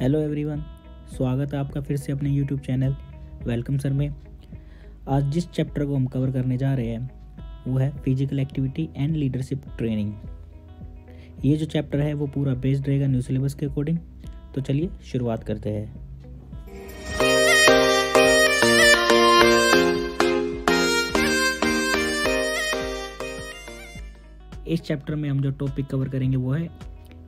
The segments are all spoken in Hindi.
हेलो एवरीवन स्वागत है आपका फिर से अपने यूट्यूब चैनल वेलकम सर में आज जिस चैप्टर को हम कवर करने जा रहे हैं वो है physical activity and leadership training ये जो चैप्टर है वो पूरा बेस्ड रहेगा न्यू सिलेबस के अकॉर्डिंग तो चलिए शुरुआत करते हैं इस चैप्टर में हम जो टॉपिक कवर करेंगे वो है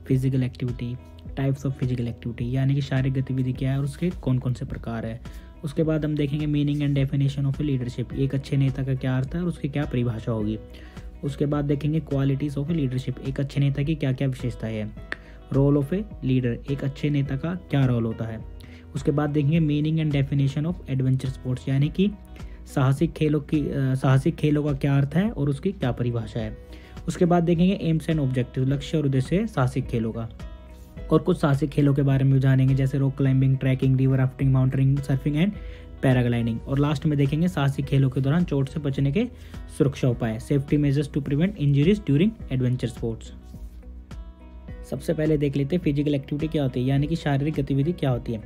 physical activity types of physical activity यानी कि शारीरिक गतिविधि क्या है और उसके कौन कौन से प्रकार है उसके बाद हम देखेंगे meaning and definition of leadership एक अच्छे नेता का क्या अर्थ है और उसकी क्या परिभाषा होगी उसके बाद देखेंगे क्वालिटीज़ ऑफ लीडरशिप एक अच्छे नेता की क्या क्या विशेषता है रोल ऑफ ए लीडर एक अच्छे नेता का क्या रोल होता है उसके बाद देखेंगे meaning and definition of adventure sports यानी कि साहसिक खेलों की साहसिक खेलों का क्या अर्थ है और उसकी क्या परिभाषा है उसके बाद देखेंगे एम्स एंड ऑब्जेक्टिव लक्ष्य और उद्देश्य साहसिक खेलों का और कुछ साहसिक खेलों के बारे में भी जानेंगे जैसे rock climbing trekking river rafting mountaineering surfing and paragliding और लास्ट में देखेंगे साहसिक खेलों के दौरान चोट से बचने के सुरक्षा उपाय safety measures to prevent injuries during adventure sports सबसे पहले देख लेते हैं फिजिकल एक्टिविटी क्या होती है यानी कि शारीरिक गतिविधि क्या होती है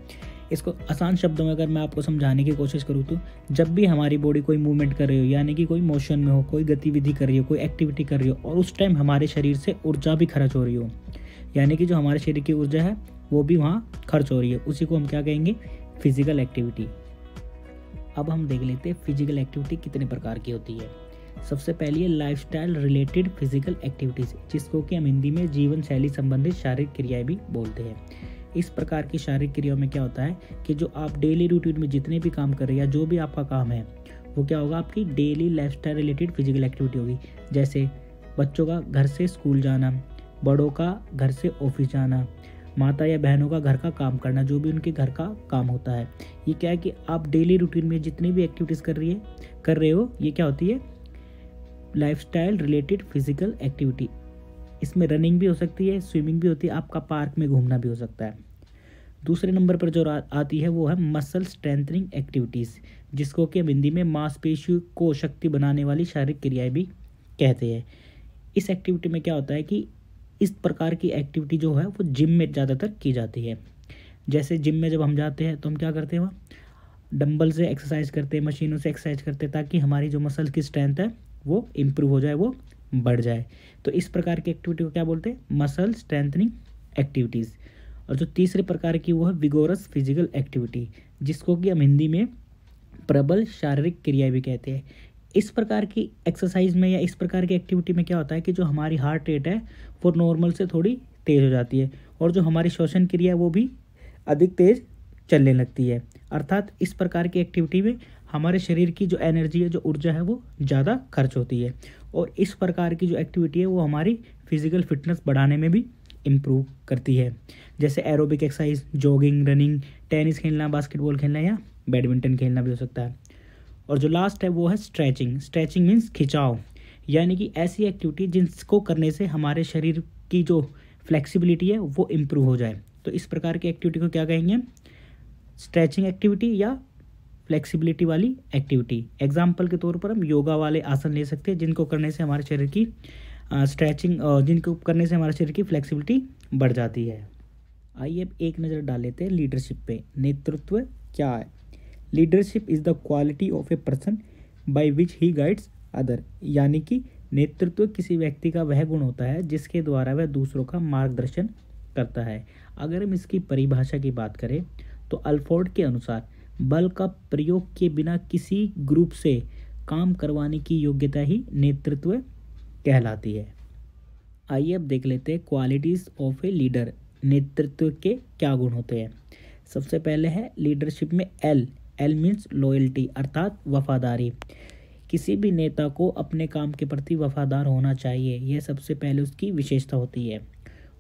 इसको आसान शब्दों में अगर मैं आपको समझाने की कोशिश करूँ तो जब भी हमारी बॉडी कोई मूवमेंट कर रही हो यानी कि कोई मोशन में हो कोई गतिविधि कर रही हो कोई एक्टिविटी कर रही हो और उस टाइम हमारे शरीर से ऊर्जा भी खर्च हो रही हो यानी कि जो हमारे शरीर की ऊर्जा है वो भी वहाँ खर्च हो रही है उसी को हम क्या कहेंगे फिजिकल एक्टिविटी अब हम देख लेते हैं फिजिकल एक्टिविटी कितने प्रकार की होती है सबसे पहली है लाइफ रिलेटेड फिजिकल एक्टिविटीज़ जिसको कि हम हिंदी में जीवन शैली संबंधित शारीरिक क्रियाएँ भी बोलते हैं इस प्रकार की शारीरिक क्रियाओं में क्या होता है कि जो आप डेली रूटीन में जितने भी काम कर रहे हैं या जो भी आपका काम है वो क्या होगा आपकी daily life related physical activity होगी जैसे बच्चों का घर से स्कूल जाना बड़ों का घर से ऑफिस जाना माता या बहनों का घर का काम करना जो भी उनके घर का काम होता है ये क्या है कि आप डेली रूटीन में जितनी भी एक्टिविटीज़ कर रही है कर रहे हो ये क्या होती है लाइफ रिलेटेड फिजिकल एक्टिविटी इसमें रनिंग भी हो सकती है स्विमिंग भी होती है आपका पार्क में घूमना भी हो सकता है दूसरे नंबर पर जो आती है वो है मसल स्ट्रेंथनिंग एक्टिविटीज़ जिसको कि हिंदी में मांसपेशियों को शक्ति बनाने वाली शारीरिक क्रियाएं भी कहते हैं इस एक्टिविटी में क्या होता है कि इस प्रकार की एक्टिविटी जो है वो जिम में ज़्यादातर की जाती है जैसे जिम में जब हम जाते हैं तो हम क्या करते हैं वहाँ डंबल से एक्सरसाइज करते हैं मशीनों से एक्सरसाइज करते हैं ताकि हमारी जो मसल की स्ट्रेंथ है वो इम्प्रूव हो जाए वो बढ़ जाए तो इस प्रकार की एक्टिविटी को क्या बोलते हैं मसल स्ट्रेंथनिंग एक्टिविटीज़ और जो तीसरे प्रकार की वो है विगोरस फिजिकल एक्टिविटी जिसको कि हम हिंदी में प्रबल शारीरिक क्रिया भी कहते हैं इस प्रकार की एक्सरसाइज में या इस प्रकार की एक्टिविटी में क्या होता है कि जो हमारी हार्ट रेट है वो नॉर्मल से थोड़ी तेज़ हो जाती है और जो हमारी श्वसन क्रिया है वो भी अधिक तेज़ चलने लगती है अर्थात इस प्रकार की एक्टिविटी में हमारे शरीर की जो एनर्जी है जो ऊर्जा है वो ज़्यादा खर्च होती है और इस प्रकार की जो एक्टिविटी है वो हमारी फिज़िकल फिटनेस बढ़ाने में भी इम्प्रूव करती है जैसे aerobic exercise jogging running tennis खेलना बास्केटबॉल खेलना या बैडमिंटन खेलना भी हो सकता है और जो लास्ट है वो है स्ट्रेचिंग स्ट्रेचिंग मीन्स खिंचाव यानी कि ऐसी एक्टिविटी जिसको करने से हमारे शरीर की जो फ्लेक्सिबिलिटी है वो इम्प्रूव हो जाए तो इस प्रकार की एक्टिविटी को क्या कहेंगे स्ट्रेचिंग एक्टिविटी या फ्लेक्सिबिलिटी वाली एक्टिविटी एग्जाम्पल के तौर पर हम योगा वाले आसन ले सकते हैं जिनको करने से हमारे शरीर की स्ट्रेचिंग जिनको करने से हमारे शरीर की फ्लेक्सिबिलिटी बढ़ जाती है आइए अब एक नज़र डाल लेते हैं लीडरशिप पे नेतृत्व क्या है leadership is the quality of a person by which he guides other यानी कि नेतृत्व किसी व्यक्ति का वह गुण होता है जिसके द्वारा वह दूसरों का मार्गदर्शन करता है अगर हम इसकी परिभाषा की बात करें तो अल्फोर्ड के अनुसार बल का प्रयोग के बिना किसी ग्रुप से काम करवाने की योग्यता ही नेतृत्व कहलाती है आइए अब देख लेते हैं क्वालिटीज़ ऑफ ए लीडर नेतृत्व के क्या गुण होते हैं सबसे पहले है लीडरशिप में एल एल मीन्स लॉयल्टी अर्थात वफादारी किसी भी नेता को अपने काम के प्रति वफादार होना चाहिए यह सबसे पहले उसकी विशेषता होती है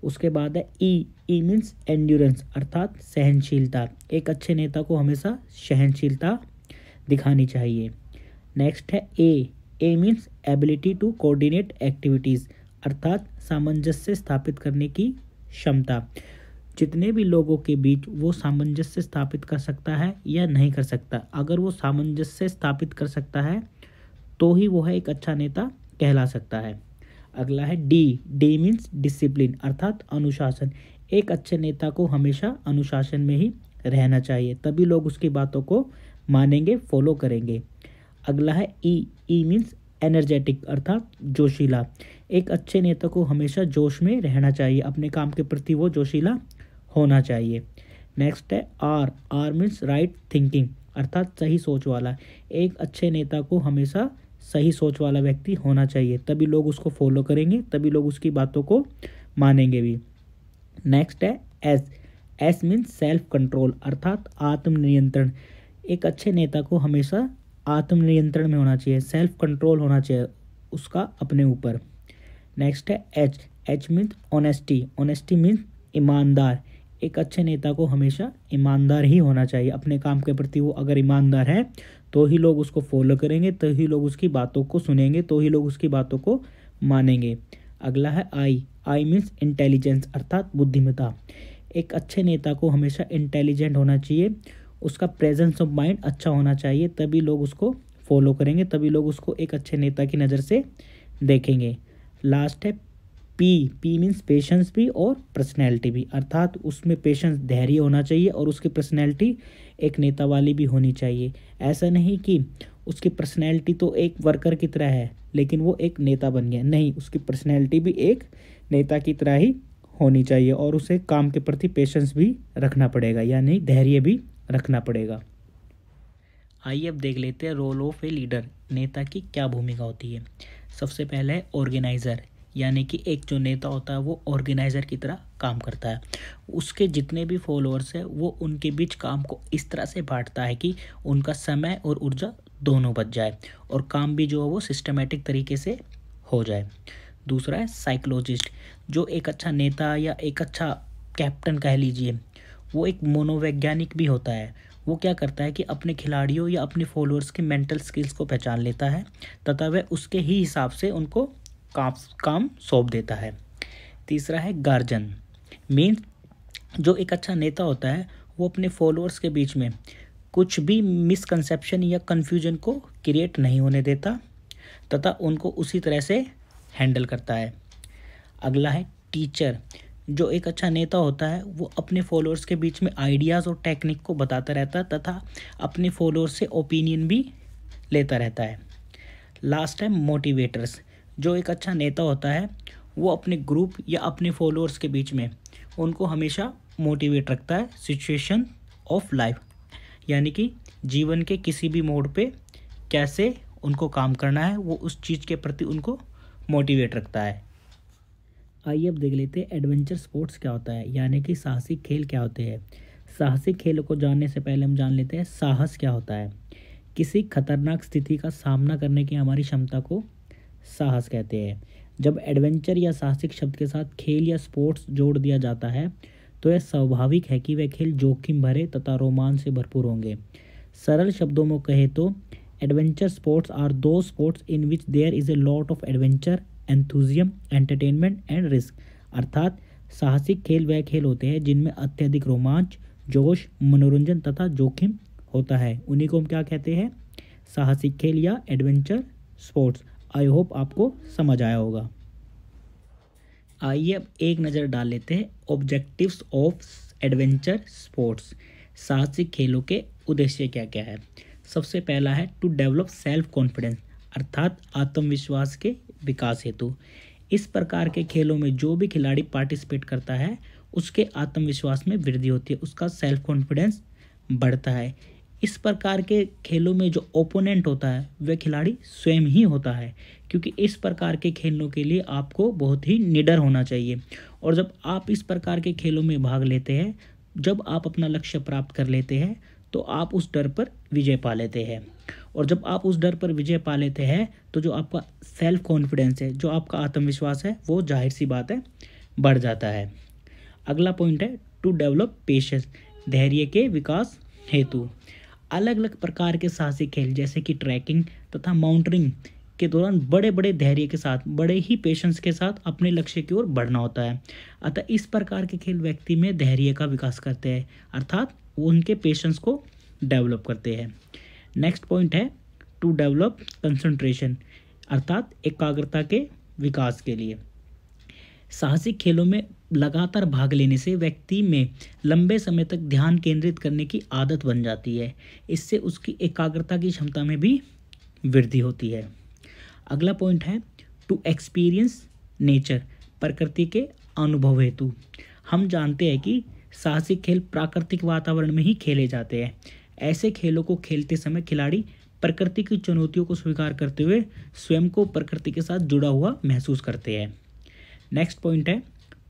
उसके बाद है ई ई मीन्स एंड्योरेंस अर्थात सहनशीलता एक अच्छे नेता को हमेशा सहनशीलता दिखानी चाहिए नेक्स्ट है A A means ability to coordinate activities अर्थात सामंजस्य स्थापित करने की क्षमता जितने भी लोगों के बीच वो सामंजस्य स्थापित कर सकता है या नहीं कर सकता अगर वो सामंजस्य स्थापित कर सकता है तो ही वो है एक अच्छा नेता कहला सकता है अगला है डी डी मीन्स डिसिप्लिन अर्थात अनुशासन एक अच्छे नेता को हमेशा अनुशासन में ही रहना चाहिए तभी लोग उसकी बातों को मानेंगे फॉलो करेंगे अगला है ई ई मीन्स एनर्जेटिक अर्थात जोशीला एक अच्छे नेता को हमेशा जोश में रहना चाहिए अपने काम के प्रति वो जोशीला होना चाहिए नेक्स्ट है R R means right thinking अर्थात सही सोच वाला एक अच्छे नेता को हमेशा सही सोच वाला व्यक्ति होना चाहिए तभी लोग उसको फॉलो करेंगे तभी लोग उसकी बातों को मानेंगे भी नेक्स्ट है S S means self control अर्थात आत्मनियंत्रण एक अच्छे नेता को हमेशा आत्मनियंत्रण में होना चाहिए सेल्फ कंट्रोल होना चाहिए उसका अपने ऊपर नेक्स्ट है H H means honesty honesty means ईमानदार एक अच्छे नेता को हमेशा ईमानदार ही होना चाहिए अपने काम के प्रति वो अगर ईमानदार है तो ही लोग उसको फॉलो करेंगे तो ही लोग उसकी बातों को सुनेंगे तो ही लोग उसकी बातों को मानेंगे अगला है आई आई मीन्स इंटेलिजेंस अर्थात बुद्धिमत्ता एक अच्छे नेता को हमेशा इंटेलिजेंट होना चाहिए उसका प्रेजेंस ऑफ माइंड अच्छा होना चाहिए तभी लोग उसको फॉलो करेंगे तभी लोग उसको एक अच्छे नेता की नज़र से देखेंगे लास्ट है पी पी मीन्स पेशेंस भी और पर्सनैलिटी भी अर्थात उसमें पेशेंस धैर्य होना चाहिए और उसकी पर्सनैलिटी एक नेता वाली भी होनी चाहिए ऐसा नहीं कि उसकी पर्सनैलिटी तो एक वर्कर की तरह है लेकिन वो एक नेता बन गया नहीं उसकी पर्सनैलिटी भी एक नेता की तरह ही होनी चाहिए और उसे काम के प्रति पेशेंस भी रखना पड़ेगा यानी धैर्य भी रखना पड़ेगा आइए अब देख लेते हैं रोल ऑफ ए लीडर नेता की क्या भूमिका होती है सबसे पहले है ऑर्गेनाइज़र यानी कि एक जो नेता होता है वो ऑर्गेनाइज़र की तरह काम करता है उसके जितने भी फॉलोअर्स हैं वो उनके बीच काम को इस तरह से बांटता है कि उनका समय और ऊर्जा दोनों बच जाए और काम भी जो है वो सिस्टमेटिक तरीके से हो जाए दूसरा है साइकोलॉजिस्ट जो एक अच्छा नेता या एक अच्छा कैप्टन कह लीजिए वो एक मनोवैज्ञानिक भी होता है वो क्या करता है कि अपने खिलाड़ियों या अपने फॉलोअर्स के मेंटल स्किल्स को पहचान लेता है तथा वह उसके ही हिसाब से उनको काम काम सौंप देता है तीसरा है गार्जन मीन्स जो एक अच्छा नेता होता है वो अपने फॉलोअर्स के बीच में कुछ भी मिसकंसेप्शन या कन्फ्यूजन को क्रिएट नहीं होने देता तथा उनको उसी तरह से हैंडल करता है अगला है टीचर जो एक अच्छा नेता होता है वो अपने फॉलोअर्स के बीच में आइडियाज़ और टेक्निक को बताता रहता है तथा अपने फॉलोअर्स से ओपिनियन भी लेता रहता है लास्ट है मोटिवेटर्स जो एक अच्छा नेता होता है वो अपने ग्रुप या अपने फॉलोअर्स के बीच में उनको हमेशा मोटिवेट रखता है सिचुएशन ऑफ लाइफ यानी कि जीवन के किसी भी मोड पे कैसे उनको काम करना है वो उस चीज़ के प्रति उनको मोटिवेट रखता है आइए अब देख लेते हैं एडवेंचर स्पोर्ट्स क्या होता है यानी कि साहसिक खेल क्या होते हैं साहसिक खेलों को जानने से पहले हम जान लेते हैं साहस क्या होता है किसी खतरनाक स्थिति का सामना करने की हमारी क्षमता को साहस कहते हैं जब एडवेंचर या साहसिक शब्द के साथ खेल या स्पोर्ट्स जोड़ दिया जाता है तो यह स्वाभाविक है कि वह खेल जोखिम भरे तथा रोमांच से भरपूर होंगे सरल शब्दों में कहे तो adventure sports are those sports in which there is a lot of adventure enthusiasm entertainment and risk अर्थात साहसिक खेल वह खेल होते हैं जिनमें अत्यधिक रोमांच जोश मनोरंजन तथा जोखिम होता है उन्हीं को हम क्या कहते हैं साहसिक खेल या एडवेंचर स्पोर्ट्स आई होप आपको समझ आया होगा आइए अब एक नज़र डाल लेते हैं ऑब्जेक्टिव्स ऑफ एडवेंचर स्पोर्ट्स साहसिक खेलों के उद्देश्य क्या क्या है सबसे पहला है टू डेवलप सेल्फ कॉन्फिडेंस अर्थात आत्मविश्वास के विकास हेतु इस प्रकार के खेलों में जो भी खिलाड़ी पार्टिसिपेट करता है उसके आत्मविश्वास में वृद्धि होती है उसका सेल्फ कॉन्फिडेंस बढ़ता है इस प्रकार के खेलों में जो ओपोनेंट होता है वह खिलाड़ी स्वयं ही होता है क्योंकि इस प्रकार के खेलों के लिए आपको बहुत ही निडर होना चाहिए और जब आप इस प्रकार के खेलों में भाग लेते हैं जब आप अपना लक्ष्य प्राप्त कर लेते हैं तो आप उस डर पर विजय पा लेते हैं और जब आप उस डर पर विजय पा लेते हैं तो जो आपका सेल्फ कॉन्फिडेंस है जो आपका आत्मविश्वास है वो जाहिर सी बात है बढ़ जाता है अगला पॉइंट है टू डेवलप पेशेंस धैर्य के विकास हेतु अलग अलग प्रकार के साहसिक खेल जैसे कि ट्रैकिंग तथा माउंटरिंग के दौरान बड़े बड़े धैर्य के साथ बड़े ही पेशेंस के साथ अपने लक्ष्य की ओर बढ़ना होता है अतः इस प्रकार के खेल व्यक्ति में धैर्य का विकास करते हैं अर्थात उनके पेशेंस को डेवलप करते हैं नेक्स्ट पॉइंट है टू डेवलप कंसंट्रेशन अर्थात एकाग्रता के विकास के लिए साहसिक खेलों में लगातार भाग लेने से व्यक्ति में लंबे समय तक ध्यान केंद्रित करने की आदत बन जाती है इससे उसकी एकाग्रता की क्षमता में भी वृद्धि होती है अगला पॉइंट है टू एक्सपीरियंस नेचर प्रकृति के अनुभव हेतु हम जानते हैं कि साहसिक खेल प्राकृतिक वातावरण में ही खेले जाते हैं ऐसे खेलों को खेलते समय खिलाड़ी प्रकृति की चुनौतियों को स्वीकार करते हुए स्वयं को प्रकृति के साथ जुड़ा हुआ महसूस करते हैं नेक्स्ट पॉइंट है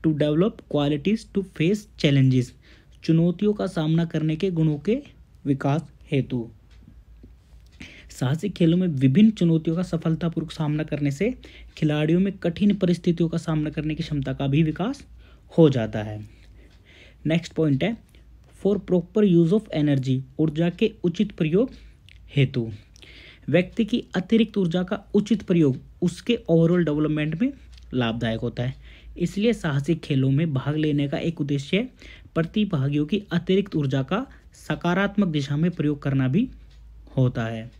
to develop qualities to face challenges चुनौतियों का सामना करने के गुणों के विकास हेतु साहसिक खेलों में विभिन्न चुनौतियों का सफलतापूर्वक सामना करने से खिलाड़ियों में कठिन परिस्थितियों का सामना करने की क्षमता का भी विकास हो जाता है नेक्स्ट पॉइंट है for proper use of energy ऊर्जा के उचित प्रयोग हेतु व्यक्ति की अतिरिक्त ऊर्जा का उचित प्रयोग उसके ओवरऑल डेवलपमेंट में लाभदायक होता है इसलिए साहसिक खेलों में भाग लेने का एक उद्देश्य प्रतिभागियों की अतिरिक्त ऊर्जा का सकारात्मक दिशा में प्रयोग करना भी होता है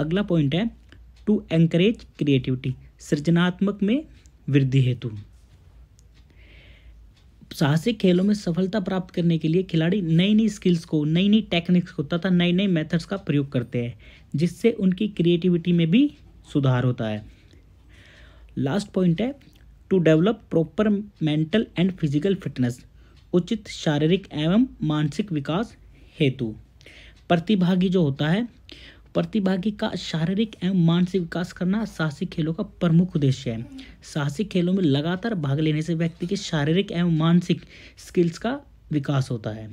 अगला पॉइंट है टू एंकरेज क्रिएटिविटी सृजनात्मक में वृद्धि हेतु साहसिक खेलों में सफलता प्राप्त करने के लिए खिलाड़ी नई नई स्किल्स को नई नई टेक्निक्स को तथा नए नए मेथड्स का प्रयोग करते हैं जिससे उनकी क्रिएटिविटी में भी सुधार होता है लास्ट पॉइंट है to develop proper mental and physical fitness उचित शारीरिक एवं मानसिक विकास हेतु प्रतिभागी जो होता है प्रतिभागी का शारीरिक एवं मानसिक विकास करना साहसिक खेलों का प्रमुख उद्देश्य है साहसिक खेलों में लगातार भाग लेने से व्यक्ति के शारीरिक एवं मानसिक स्किल्स का विकास होता है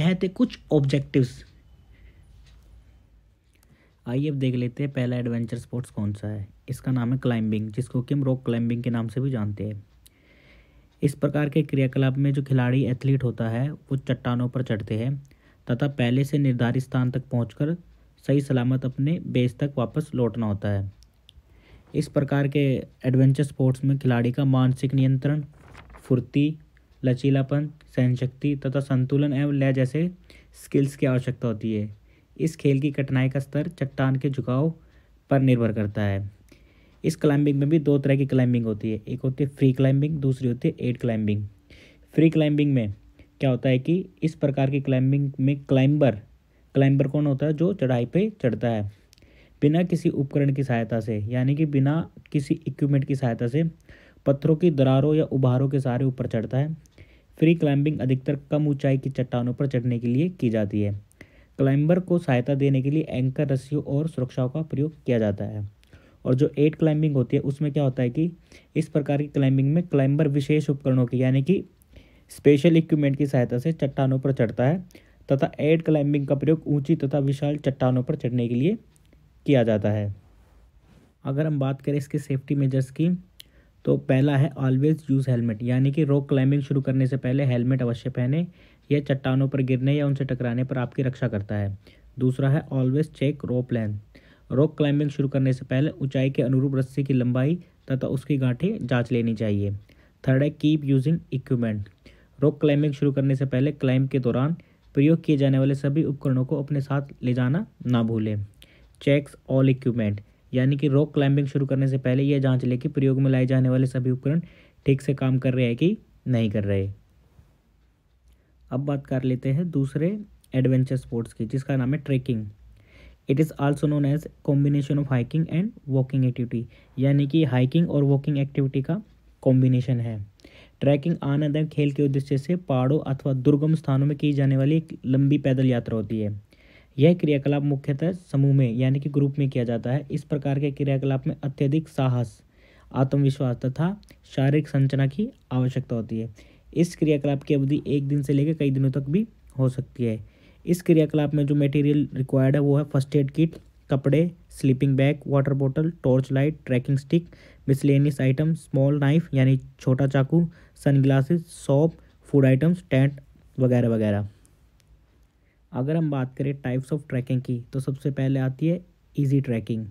यह थे कुछ ऑब्जेक्टिव्स आइए अब देख लेते हैं पहला एडवेंचर स्पोर्ट्स कौन सा है इसका नाम है क्लाइंबिंग जिसको कि हम रॉक क्लाइंबिंग के नाम से भी जानते हैं इस प्रकार के क्रियाकलाप में जो खिलाड़ी एथलीट होता है वो चट्टानों पर चढ़ते हैं तथा पहले से निर्धारित स्थान तक पहुँच सही सलामत अपने बेस तक वापस लौटना होता है इस प्रकार के एडवेंचर स्पोर्ट्स में खिलाड़ी का मानसिक नियंत्रण फुर्ती लचीलापन सहनशक्ति तथा संतुलन एवं लय जैसे स्किल्स की आवश्यकता होती है इस खेल की कठिनाई का स्तर चट्टान के झुकाव पर निर्भर करता है इस क्लाइंबिंग में भी दो तरह की क्लाइंबिंग होती है एक होती है फ्री क्लाइंबिंग दूसरी होती है एड क्लाइंबिंग फ्री क्लाइंबिंग में क्या होता है कि इस प्रकार की क्लाइंबिंग में क्लाइंबर क्लाइंबर कौन होता है जो चढ़ाई पे चढ़ता है बिना किसी उपकरण की सहायता से यानी कि बिना किसी इक्विपमेंट की सहायता से पत्थरों की दरारों या उभारों के सहारे ऊपर चढ़ता है फ्री क्लाइंबिंग अधिकतर कम ऊंचाई की चट्टानों पर चढ़ने के लिए की जाती है क्लाइंबर को सहायता देने के लिए एंकर रस्सियों और सुरक्षाओं का प्रयोग किया जाता है और जो एट क्लाइंबिंग होती है उसमें क्या होता है कि इस प्रकार की क्लाइंबिंग में क्लाइंबर विशेष उपकरणों की यानी कि स्पेशल इक्विपमेंट की सहायता से चट्टानों पर चढ़ता है तथा एड क्लाइंबिंग का प्रयोग ऊंची तथा विशाल चट्टानों पर चढ़ने के लिए किया जाता है अगर हम बात करें इसके सेफ्टी मेजर्स की तो पहला है ऑलवेज यूज़ हेलमेट यानी कि रॉक क्लाइंबिंग शुरू करने से पहले हेलमेट अवश्य पहने यह चट्टानों पर गिरने या उनसे टकराने पर आपकी रक्षा करता है दूसरा है always check rope line rock climbing शुरू करने से पहले ऊंचाई के अनुरूप रस्सी की लंबाई तथा उसकी गांठें जांच लेनी चाहिए थर्ड है keep using equipment rock climbing शुरू करने से पहले क्लाइंब के दौरान प्रयोग किए जाने वाले सभी उपकरणों को अपने साथ ले जाना ना भूलें चेक्स ऑल इक्विपमेंट यानी कि रॉक क्लाइंबिंग शुरू करने से पहले यह जाँच लें कि प्रयोग में लाए जाने वाले सभी उपकरण ठीक से काम कर रहे हैं कि नहीं कर रहे अब बात कर लेते हैं दूसरे एडवेंचर स्पोर्ट्स की जिसका नाम है trekking it is also known as combination of hiking and walking activity यानी कि हाइकिंग और वॉकिंग एक्टिविटी का कॉम्बिनेशन है ट्रैकिंग आनंद खेल के उद्देश्य से पहाड़ों अथवा दुर्गम स्थानों में की जाने वाली एक लंबी पैदल यात्रा होती है यह क्रियाकलाप मुख्यतः समूह में यानी कि ग्रुप में किया जाता है इस प्रकार के क्रियाकलाप में अत्यधिक साहस आत्मविश्वास तथा शारीरिक संरचना की आवश्यकता होती है इस क्रियाकलाप की अवधि एक दिन से लेकर कई दिनों तक भी हो सकती है इस क्रियाकलाप में जो मटेरियल रिक्वायर्ड है वो है फर्स्ट एड किट कपड़े sleeping bag water bottle torch light trekking stick miscellaneous item small knife यानी छोटा चाकू sunglasses soap food items tent वगैरह वगैरह अगर हम बात करें टाइप्स ऑफ ट्रैकिंग की तो सबसे पहले आती है ईजी ट्रैकिंग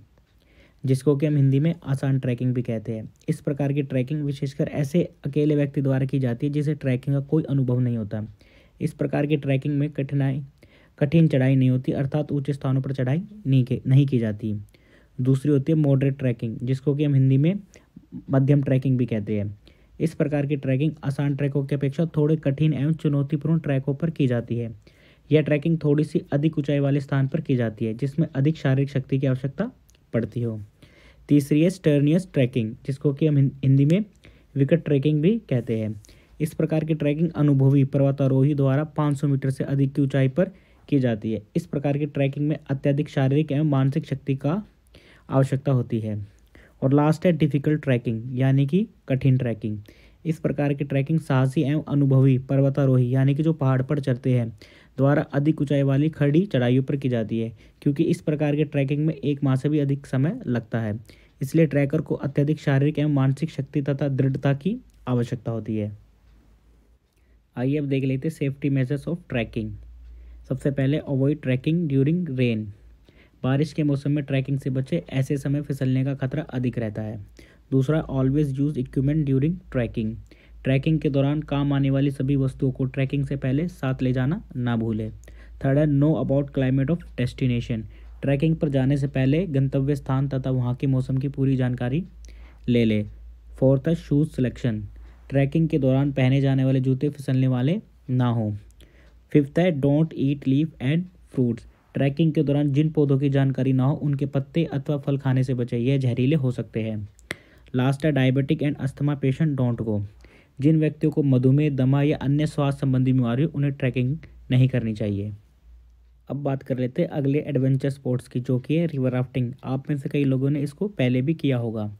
जिसको कि हम हिंदी में आसान ट्रैकिंग भी कहते हैं इस प्रकार की ट्रैकिंग विशेषकर ऐसे अकेले व्यक्ति द्वारा की जाती है जिसे ट्रैकिंग का कोई अनुभव नहीं होता इस प्रकार की ट्रैकिंग में कठिनाई कठिन चढ़ाई नहीं होती अर्थात ऊँचे स्थानों पर चढ़ाई नहीं के नहीं की जाती दूसरी होती है मॉडरेट ट्रैकिंग जिसको कि हम हिंदी में मध्यम ट्रैकिंग भी कहते हैं इस प्रकार की ट्रैकिंग आसान ट्रैकों की अपेक्षा थोड़े कठिन एवं चुनौतीपूर्ण ट्रैकों पर की जाती है यह ट्रैकिंग थोड़ी सी अधिक ऊंचाई वाले स्थान पर की जाती है जिसमें अधिक शारीरिक शक्ति की आवश्यकता पड़ती हो तीसरी है स्टर्नियस ट्रैकिंग जिसको कि हम हिंदी में विकेट ट्रैकिंग भी कहते हैं इस प्रकार की ट्रैकिंग अनुभवी पर्वतारोही द्वारा 500 मीटर से अधिक की ऊंचाई पर की जाती है इस प्रकार की ट्रैकिंग में अत्यधिक शारीरिक एवं मानसिक शक्ति का आवश्यकता होती है और लास्ट है डिफ़िकल्ट ट्रैकिंग यानी कि कठिन ट्रैकिंग इस प्रकार की ट्रैकिंग साहसी एवं अनुभवी पर्वतारोही यानी कि जो पहाड़ पर चढ़ते हैं द्वारा अधिक ऊंचाई वाली खड़ी चढ़ाइयों पर की जाती है क्योंकि इस प्रकार के ट्रैकिंग में एक माह से भी अधिक समय लगता है इसलिए ट्रैकर को अत्यधिक शारीरिक एवं मानसिक शक्ति तथा दृढ़ता की आवश्यकता होती है आइए अब देख लेते सेफ्टी मेजर्स ऑफ ट्रैकिंग सबसे पहले अवॉइड ट्रैकिंग ड्यूरिंग रेन बारिश के मौसम में ट्रैकिंग से बचे ऐसे समय फिसलने का खतरा अधिक रहता है दूसरा always use equipment during trekking trekking के दौरान काम आने वाली सभी वस्तुओं को ट्रैकिंग से पहले साथ ले जाना ना भूलें थर्ड है know about climate of destination trekking पर जाने से पहले गंतव्य स्थान तथा वहाँ के मौसम की पूरी जानकारी ले ले फोर्थ है शूज़ सिलेक्शन ट्रैकिंग के दौरान पहने जाने वाले जूते फिसलने वाले ना हों फिफ्थ है don't eat leaf and fruits trekking के दौरान जिन पौधों की जानकारी ना हो उनके पत्ते अथवा फल खाने से बचे यह जहरीले हो सकते हैं लास्ट है diabetic and asthma patient don't go जिन व्यक्तियों को मधुमेह दमा या अन्य स्वास्थ्य संबंधी बीमारी उन्हें ट्रैकिंग नहीं करनी चाहिए अब बात कर लेते हैं अगले एडवेंचर स्पोर्ट्स की जो कि है रिवर राफ्टिंग आप में से कई लोगों ने इसको पहले भी किया होगा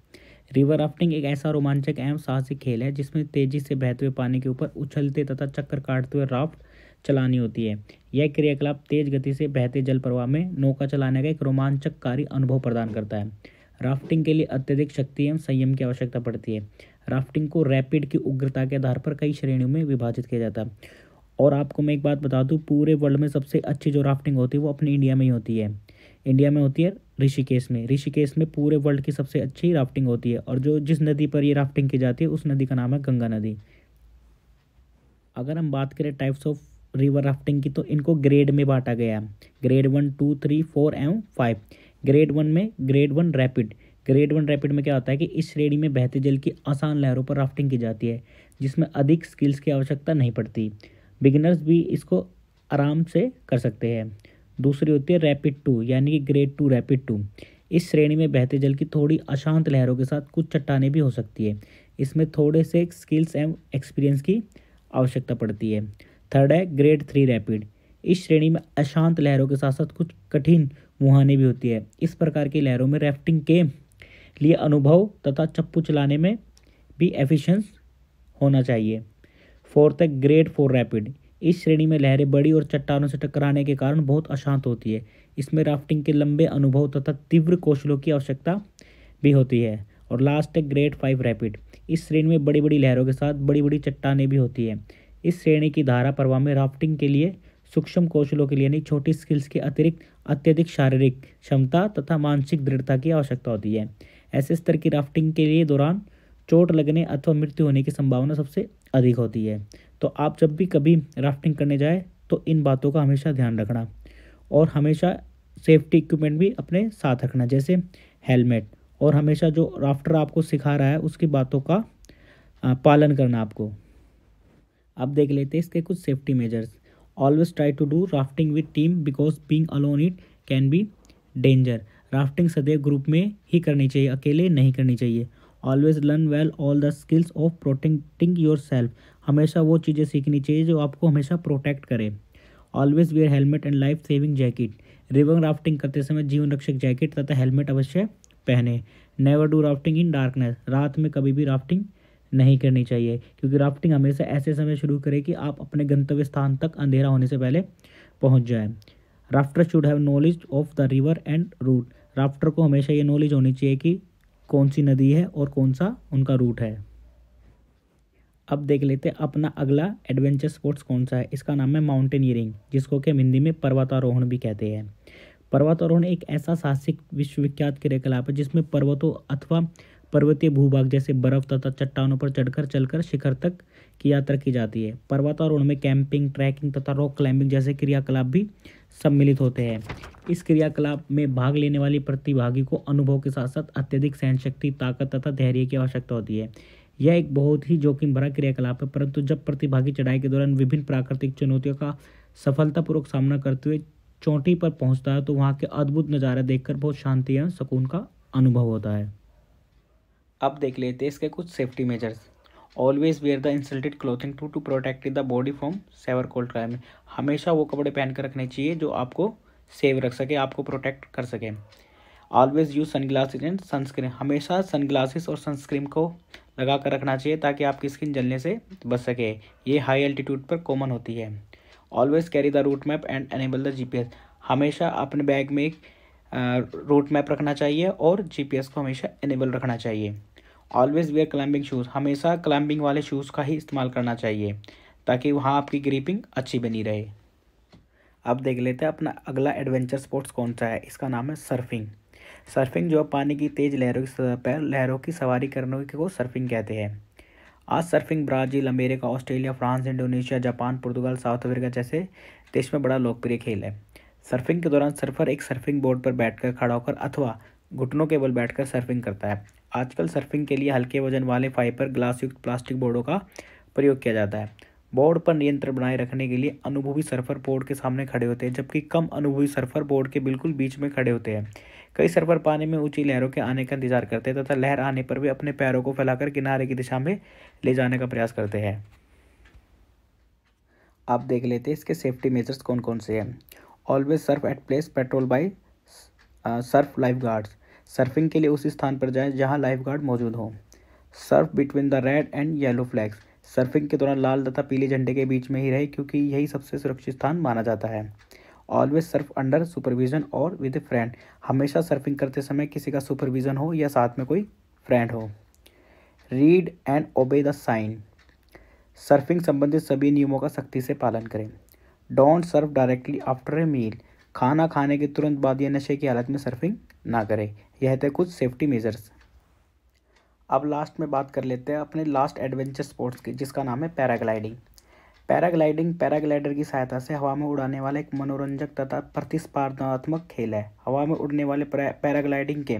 रिवर राफ्टिंग एक ऐसा रोमांचक एवं साहसिक खेल है जिसमें तेजी से बहते हुए पानी के ऊपर उछलते तथा चक्कर काटते हुए राफ्ट चलानी होती है यह क्रियाकलाप तेज गति से बहते जल प्रवाह में नौका चलाने का एक रोमांचककारी अनुभव प्रदान करता है राफ्टिंग के लिए अत्यधिक शक्ति एवं संयम की आवश्यकता पड़ती है राफ्टिंग को रैपिड की उग्रता के आधार पर कई श्रेणियों में विभाजित किया जाता है और आपको मैं एक बात बता दूँ पूरे वर्ल्ड में सबसे अच्छी जो राफ्टिंग होती है वो अपने इंडिया में ही होती है इंडिया में होती है ऋषिकेश में ऋषिकेश में पूरे वर्ल्ड की सबसे अच्छी राफ्टिंग होती है और जो जिस नदी पर ये राफ्टिंग की जाती है उस नदी का नाम है गंगा नदी अगर हम बात करें टाइप्स ऑफ रिवर राफ्टिंग की तो इनको ग्रेड में बांटा गया है grade one two three four एवं फाइव ग्रेड वन में grade one rapid grade one rapid में क्या होता है कि इस श्रेणी में बहते जल की आसान लहरों पर राफ्टिंग की जाती है जिसमें अधिक स्किल्स की आवश्यकता नहीं पड़ती बिगिनर्स भी इसको आराम से कर सकते हैं दूसरी होती है रैपिड टू यानी कि ग्रेड टू रैपिड टू इस श्रेणी में बहते जल की थोड़ी अशांत लहरों के साथ कुछ चट्टाने भी हो सकती है इसमें थोड़े से स्किल्स एंड एक्सपीरियंस की आवश्यकता पड़ती है थर्ड है ग्रेड थ्री रैपिड इस श्रेणी में अशांत लहरों के साथ साथ कुछ कठिन मुहाने भी होती है इस प्रकार की लहरों में राफ्टिंग के लिए अनुभव तथा चप्पू चलाने में भी एफिशिएंस होना चाहिए फोर्थ है ग्रेड फोर रैपिड इस श्रेणी में लहरें बड़ी और चट्टानों से टकराने के कारण बहुत अशांत होती है इसमें राफ्टिंग के लंबे अनुभव तथा तीव्र कौशलों की आवश्यकता भी होती है और लास्ट है ग्रेड फाइव रैपिड इस श्रेणी में बड़ी बड़ी लहरों के साथ बड़ी बड़ी चट्टानें भी होती हैं इस श्रेणी की धारा प्रवाह में राफ्टिंग के लिए सूक्ष्म कौशलों के लिए यानी छोटी स्किल्स के अतिरिक्त अत्यधिक शारीरिक क्षमता तथा मानसिक दृढ़ता की आवश्यकता होती है ऐसे स्तर की राफ्टिंग के लिए दौरान चोट लगने अथवा मृत्यु होने की संभावना सबसे अधिक होती है तो आप जब भी कभी राफ्टिंग करने जाए तो इन बातों का हमेशा ध्यान रखना और हमेशा सेफ्टी इक्विपमेंट भी अपने साथ रखना जैसे हेलमेट और हमेशा जो राफ्टर आपको सिखा रहा है उसकी बातों का पालन करना आपको अब देख लेते हैं इसके कुछ safety measures always try to do rafting with team because being alone it can be danger rafting सदैव ग्रुप में ही करनी चाहिए अकेले नहीं करनी चाहिए always learn well all the skills of protecting yourself हमेशा वो चीज़ें सीखनी चाहिए जो आपको हमेशा प्रोटेक्ट करे always wear helmet and life saving jacket river rafting करते समय जीवन रक्षक जैकेट तथा हेलमेट अवश्य पहने never do rafting in darkness रात में कभी भी राफ्टिंग नहीं करनी चाहिए क्योंकि राफ्टिंग हमेशा ऐसे समय शुरू करें कि आप अपने गंतव्य स्थान तक अंधेरा होने से पहले पहुँच जाएं। Rafter should have knowledge of the river and route rafter को हमेशा ये नॉलेज होनी चाहिए कि कौन सी नदी है और कौन सा उनका रूट है अब देख लेते हैं अपना अगला एडवेंचर स्पोर्ट्स कौन सा है इसका नाम है माउंटेनियरिंग जिसको कि हिंदी में पर्वतारोहण भी कहते हैं पर्वतारोहण एक ऐसा साहसिक विश्वविख्यात क्रियाकलाप है जिसमें पर्वतों अथवा पर्वतीय भूभाग जैसे बर्फ तथा चट्टानों पर चढ़कर चलकर शिखर तक की यात्रा की जाती है पर्वतारोहण में कैंपिंग ट्रैकिंग तथा रॉक क्लाइंबिंग जैसे क्रियाकलाप भी सम्मिलित होते हैं इस क्रियाकलाप में भाग लेने वाली प्रतिभागी को अनुभव के साथ साथ अत्यधिक सहन शक्ति ताकत तथा धैर्य की आवश्यकता होती है यह एक बहुत ही जोखिम भरा क्रियाकलाप है परंतु जब प्रतिभागी चढ़ाई के दौरान विभिन्न प्राकृतिक चुनौतियों का सफलतापूर्वक सामना करते हुए चोटी पर पहुंचता है तो वहाँ के अद्भुत नज़ारा देखकर बहुत शांति एवं सुकून का अनुभव होता है अब देख लेते हैं इसके कुछ safety measures always wear the insulated clothing to to protect the body from severe cold climate हमेशा वो कपड़े पहन कर रखने चाहिए जो आपको सेव रख सके आपको प्रोटेक्ट कर सके always use sunglasses and sunscreen हमेशा सन ग्लासेस और सनस्क्रीन को लगा कर रखना चाहिए ताकि आपकी स्किन जलने से बच सके ये हाई एल्टीट्यूड पर कॉमन होती है always carry the route map and enable the G हमेशा अपने बैग में एक रूट मैप रखना चाहिए और जीपीएस को हमेशा इनेबल रखना चाहिए ऑलवेज़ वेयर क्लाइंबिंग शूज़ हमेशा क्लाइंबिंग वाले शूज़ का ही इस्तेमाल करना चाहिए ताकि वहाँ आपकी ग्रीपिंग अच्छी बनी रहे अब देख लेते हैं अपना अगला एडवेंचर स्पोर्ट्स कौन सा है इसका नाम है सर्फिंग सर्फिंग जो पानी की तेज़ लहरों की सतह पर लहरों की सवारी करने को सर्फिंग कहते हैं आज surfing Brazil America Australia France Indonesia Japan पुर्तगाल साउथ अफ्रीका जैसे देश में बड़ा लोकप्रिय खेल है सर्फिंग के दौरान सर्फर एक सर्फिंग बोर्ड पर बैठकर खड़ा होकर अथवा घुटनों के बल बैठकर सर्फिंग करता है आजकल सर्फिंग के लिए हल्के वजन वाले फाइबर ग्लास युक्त प्लास्टिक बोर्डों का प्रयोग किया जाता है बोर्ड पर नियंत्रण बनाए रखने के लिए अनुभवी सर्फर बोर्ड के सामने खड़े होते हैं जबकि कम अनुभवी सर्फर बोर्ड के बिल्कुल बीच में खड़े होते हैं कई सर्फर पानी में ऊंची लहरों के आने का इंतजार करते हैं तथा लहर आने पर भी अपने पैरों को फैलाकर किनारे की दिशा में ले जाने का प्रयास करते हैं आप देख लेते हैं इसके सेफ्टी मेजर्स कौन कौन से हैं always surf at place patrol by surf lifeguards surfing के लिए उस स्थान पर जाएं जहां लाइफ गार्ड मौजूद हों surf between the red and yellow flags surfing के दौरान लाल तथा पीले झंडे के बीच में ही रहे क्योंकि यही सबसे सुरक्षित स्थान माना जाता है ऑलवेज सर्फ अंडर सुपरविजन और विद ए फ्रेंड हमेशा सर्फिंग करते समय किसी का सुपरविजन हो या साथ में कोई फ्रेंड हो read and obey the sign surfing संबंधित सभी नियमों का सख्ती से पालन करें don't surf directly after a meal खाना खाने के तुरंत बाद या नशे की हालत में सर्फिंग ना करें यह थे कुछ सेफ्टी मेजर्स अब लास्ट में बात कर लेते हैं अपने लास्ट एडवेंचर स्पोर्ट्स की जिसका नाम है पैराग्लाइडिंग पैराग्लाइडिंग पैराग्लाइडर की सहायता से हवा में उड़ाने वाला एक मनोरंजक तथा प्रतिस्पर्धात्मक खेल है हवा में उड़ने वाले पैराग्लाइडिंग के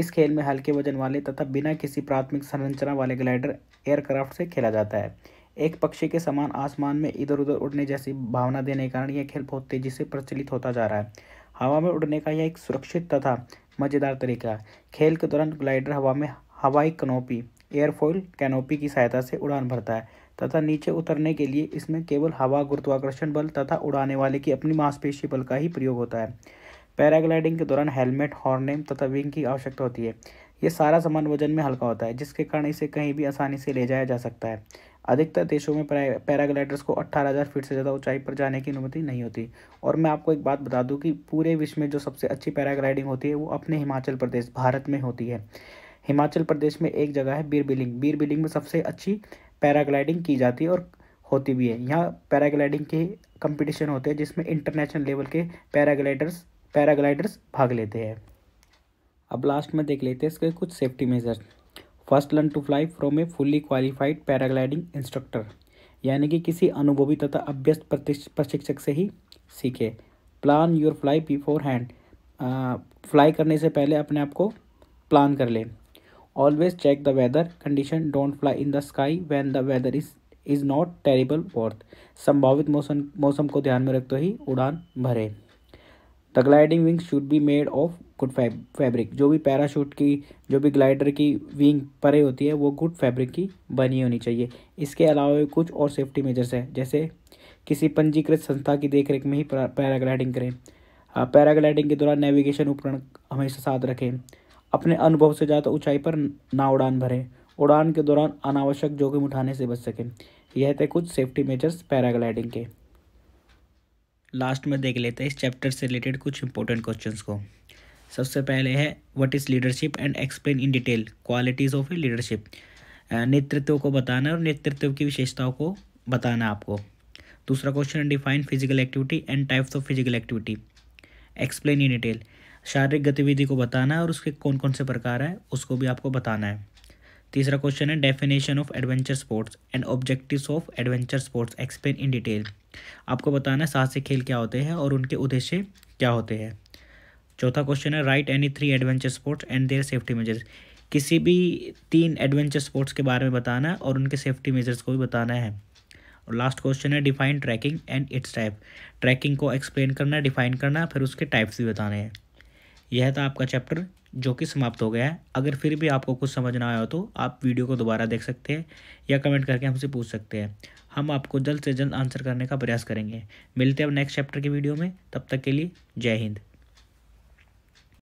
इस खेल में हल्के वजन वाले तथा बिना किसी प्राथमिक संरचना वाले ग्लाइडर एयरक्राफ्ट से खेला जाता है एक पक्षी के समान आसमान में इधर उधर उड़ने जैसी भावना देने के कारण यह खेल बहुत तेजी से प्रचलित होता जा रहा है हवा में उड़ने का यह एक सुरक्षित तथा मज़ेदार तरीका है खेल के दौरान ग्लाइडर हवा में हवाई कनोपी एयरफॉइल कैनोपी की सहायता से उड़ान भरता है तथा नीचे उतरने के लिए इसमें केवल हवा गुरुत्वाकर्षण बल तथा उड़ाने वाले की अपनी मांसपेशी बल का ही प्रयोग होता है पैराग्लाइडिंग के दौरान हेलमेट हॉर्नेम तथा विंग की आवश्यकता होती है ये सारा सामान वजन में हल्का होता है जिसके कारण इसे कहीं भी आसानी से ले जाया जा सकता है अधिकतर देशों में पैराग्लाइडर्स को 18000 फीट से ज़्यादा ऊंचाई पर जाने की अनुमति नहीं होती और मैं आपको एक बात बता दूं कि पूरे विश्व में जो सबसे अच्छी पैराग्लाइडिंग होती है वो अपने हिमाचल प्रदेश भारत में होती है हिमाचल प्रदेश में एक जगह है बीर बिलिंग बीर बिलिंग में सबसे अच्छी पैराग्लाइडिंग की जाती है और होती भी है यहाँ पैराग्लाइडिंग के कंपटीशन होते हैं जिसमें इंटरनेशनल लेवल के पैराग्लाइडर्स पैराग्लाइडर्स भाग लेते हैं अब लास्ट में देख लेते हैं इसके कुछ safety measures first learn to fly from a fully qualified paragliding instructor यानी कि किसी अनुभवी तथा अभ्यस्त प्रशिक्षक से ही सीखे plan your fly beforehand fly करने से पहले अपने आप को प्लान कर लें always check the weather condition don't fly in the sky when the weather is is not terrible worth संभावित मौसम मौसम को ध्यान में रखते ही उड़ान भरें the gliding wings should be made of good fabric जो भी पैराशूट की जो भी ग्लाइडर की विंग परे होती है वो गुड फैब्रिक की बनी होनी चाहिए इसके अलावा कुछ और सेफ्टी मेजर्स हैं जैसे किसी पंजीकृत संस्था की देखरेख में ही पैराग्लाइडिंग करें पैराग्लाइडिंग हाँ, के दौरान नेविगेशन उपकरण हमेशा साथ रखें अपने अनुभव से ज़्यादा ऊंचाई पर ना उड़ान भरें उड़ान के दौरान अनावश्यक जोखिम उठाने से बच सकें यह थे कुछ सेफ्टी मेजर्स पैराग्लाइडिंग के लास्ट में देख लेते हैं इस चैप्टर से रिलेटेड कुछ इंपॉर्टेंट क्वेश्चंस को सबसे पहले है what is leadership and explain in detail qualities of a leadership नेतृत्व को बताना और नेतृत्व की विशेषताओं को बताना आपको दूसरा क्वेश्चन है define physical activity and types of physical activity explain in detail शारीरिक गतिविधि को बताना है और उसके कौन कौन से प्रकार है उसको भी आपको बताना है तीसरा क्वेश्चन है definition of adventure sports and objectives of adventure sports explain in detail आपको बताना है साहसिक खेल क्या होते हैं और उनके उद्देश्य क्या होते हैं चौथा क्वेश्चन है write any three adventure sports and their safety measures किसी भी तीन एडवेंचर स्पोर्ट्स के बारे में बताना है और उनके सेफ्टी मेजर्स को भी बताना है और लास्ट क्वेश्चन है define trekking and its type trekking को एक्सप्लेन करना है डिफाइन करना है फिर उसके टाइप्स भी बताने हैं यह था आपका चैप्टर जो कि समाप्त हो गया है अगर फिर भी आपको कुछ समझ ना आया हो तो आप वीडियो को दोबारा देख सकते हैं या कमेंट करके हमसे पूछ सकते हैं हम आपको जल्द से जल्द आंसर करने का प्रयास करेंगे मिलते हैं अब नेक्स्ट चैप्टर की वीडियो में तब तक के लिए जय हिंद